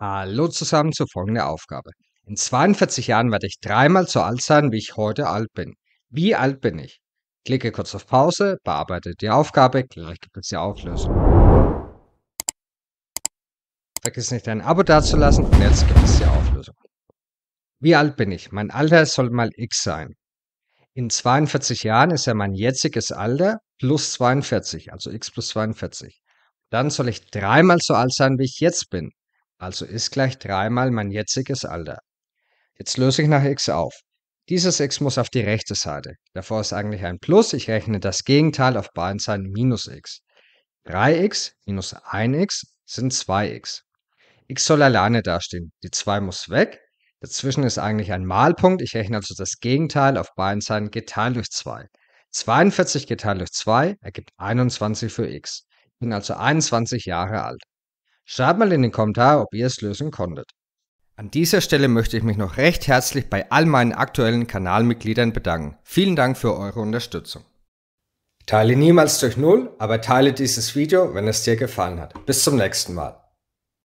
Hallo zusammen zu folgender Aufgabe. In 42 Jahren werde ich dreimal so alt sein, wie ich heute alt bin. Wie alt bin ich? Klicke kurz auf Pause, bearbeite die Aufgabe, gleich gibt es die Auflösung. Vergiss nicht ein Abo dazulassen und jetzt gibt es die Auflösung. Wie alt bin ich? Mein Alter soll mal x sein. In 42 Jahren ist ja mein jetziges Alter plus 42, also x plus 42. Dann soll ich dreimal so alt sein, wie ich jetzt bin also ist gleich dreimal mein jetziges Alter. Jetzt löse ich nach x auf. Dieses x muss auf die rechte Seite. Davor ist eigentlich ein Plus, ich rechne das Gegenteil auf beiden Seiten minus x. 3x minus 1x sind 2x. x soll alleine dastehen, die 2 muss weg. Dazwischen ist eigentlich ein Malpunkt, ich rechne also das Gegenteil auf beiden Seiten geteilt durch 2. 42 geteilt durch 2 ergibt 21 für x. Ich bin also 21 Jahre alt. Schreibt mal in den Kommentar, ob ihr es lösen konntet. An dieser Stelle möchte ich mich noch recht herzlich bei all meinen aktuellen Kanalmitgliedern bedanken. Vielen Dank für eure Unterstützung. Teile niemals durch Null, aber teile dieses Video, wenn es dir gefallen hat. Bis zum nächsten Mal.